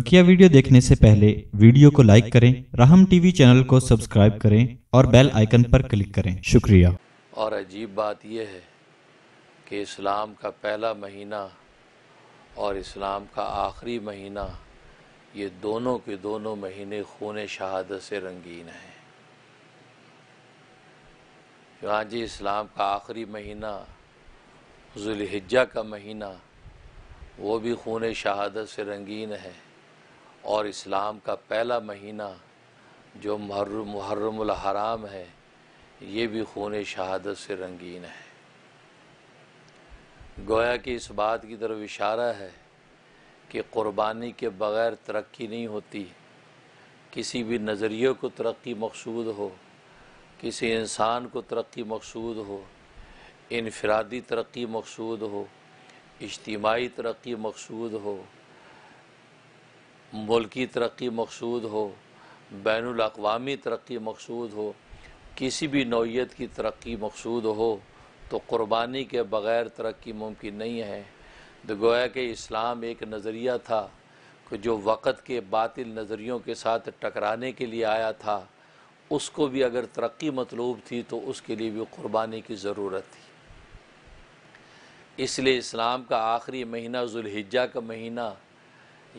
बकिया वीडियो देखने से पहले वीडियो को लाइक करें राहम टीवी चैनल को सब्सक्राइब करें और बेल आइकन पर क्लिक करें शुक्रिया और अजीब बात यह है कि इस्लाम का पहला महीना और इस्लाम का आखिरी महीना ये दोनों के दोनों महीने खून शहादत से रंगीन हैं चुनाच इस्लाम का आखिरी महीना जुल्हिज्जा का महीना वो भी खून शहादत से रंगीन है और इस्लाम का पहला महीना जो मुहर्रम हराम है ये भी खून शहादत से रंगीन है गोया कि इस बात की तरफ इशारा है कि क़ुरबानी के बग़ैर तरक्की नहीं होती किसी भी नज़रिए को तरक्की मकसूद हो किसी इंसान को तरक्की मकसूद हो इनफरादी तरक्की मकसूद हो इज्तमाही तरक्की मकसूद हो मुल्की तरक्की मकसूद हो बैन अवी तरक्की मकसूद हो किसी भी नौीयत की तरक्की मकसूद हो तो क़ुरबानी के बग़ैर तरक्की मुमकिन नहीं है तो गोया के इस्लाम एक नज़रिया था कि जो वक़्त के बातिल नज़रियों के साथ टकराने के लिए आया था उसको भी अगर तरक्की मतलूब थी तो उसके लिए भी क़ुरबानी की ज़रूरत थी इसलिए इस्लाम का आखिरी महीना जुल्हिज्जा का महीना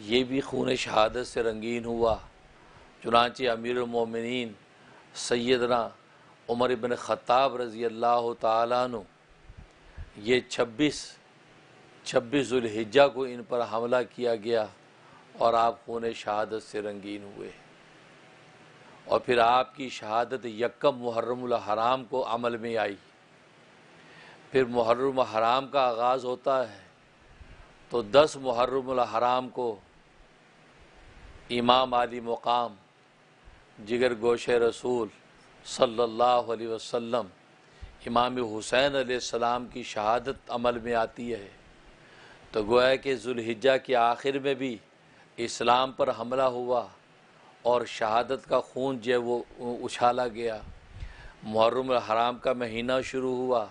ये भी खून शहादत से रंगीन हुआ चुनाच अमीर मोमिन सैदना उमर इबन ख़ताब रज़ी अल्लाह तु ये छब्बीस छब्बीस ज़ुलहिजा को इन पर हमला किया गया और आप खून शहादत से रंगीन हुए और फिर आपकी शहादत यकम मुहर्रम हराम को अमल में आई फिर मुहर्रम हराम का आगाज़ होता है तो दस मुहर्रम हराम को इमाम आदि मुकाम जिगर गोश रसूल सल्लल्लाहु अलैहि वसल्लम इमाम हुसैन आसमाम की शहादत अमल में आती है तो गोया कि जुल्हिजा के आखिर में भी इस्लाम पर हमला हुआ और शहादत का खून जो वो उछाला गया मुहर्रम हराम का महीना शुरू हुआ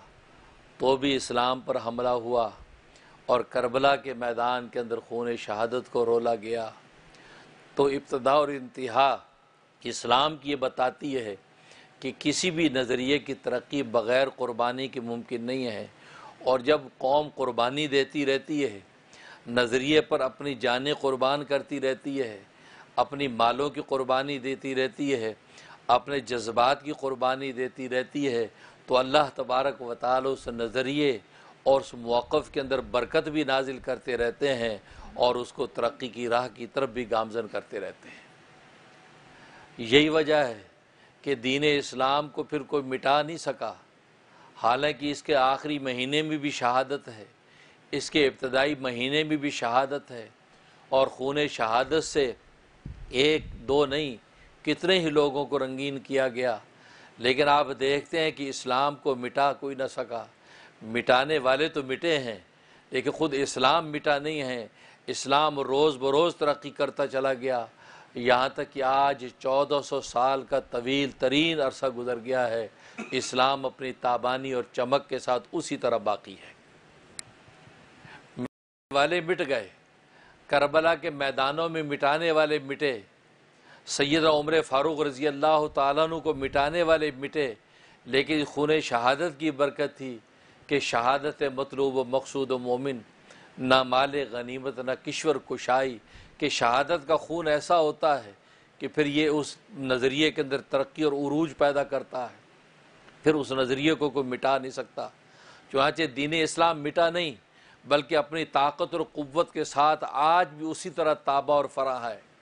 तो भी इस्लाम पर हमला हुआ और करबला के मैदान के अंदर खून शहादत को रोला गया तो इब्तदा और इंतहा इस्लाम की ये बताती है कि किसी भी नज़रिए की तरक्की बग़ैर क़ुरबानी की मुमकिन नहीं है और जब कौम क़ुरबानी देती रहती है नज़रिए पर अपनी जान क़ुरबान करती रहती है अपनी मालों की क़ुरबानी देती रहती है अपने जज्बात की क़ुरबानी देती रहती है तो अल्लाह तबारक वाल उस नज़रिए और उस मौक़ के अंदर बरकत भी नाजिल करते रहते हैं और उसको तरक्की की राह की तरफ भी गामजन करते रहते हैं यही वजह है कि दीन इस्लाम को फिर कोई मिटा नहीं सका हालांकि इसके आखिरी महीने में भी शहादत है इसके इब्तदाई महीने में भी शहादत है और खून शहादत से एक दो नहीं कितने ही लोगों को रंगीन किया गया लेकिन आप देखते हैं कि इस्लाम को मिटा कोई ना सका मिटाने वाले तो मिटे हैं लेकिन ख़ुद इस्लाम मिटा नहीं है इस्लाम रोज़ बरोज़ तरक्की करता चला गया यहाँ तक कि आज चौदह सौ साल का तवील तरीन अरसा गुजर गया है इस्लाम अपनी ताबानी और चमक के साथ उसी तरह बाकी है वाले मिट गए करबला के मैदानों में मिटाने वाले मिटे सैद उम्र फ़ारूक रज़ी अल्लाह तु को मिटाने वाले मिटे लेकिन खून शहादत की बरकत थी कि शहादत मतलूब व मकसूद मोमिन ना माल गनीमत ना किश्वर कुशाई कि शहादत का खून ऐसा होता है कि फिर ये उस नज़रिए के अंदर तरक्की और अरूज पैदा करता है फिर उस नज़रिए को कोई मिटा नहीं सकता चुनाचे दीन इस्लाम मिटा नहीं बल्कि अपनी ताकत और क़वत के साथ आज भी उसी तरह ताबा और फरा है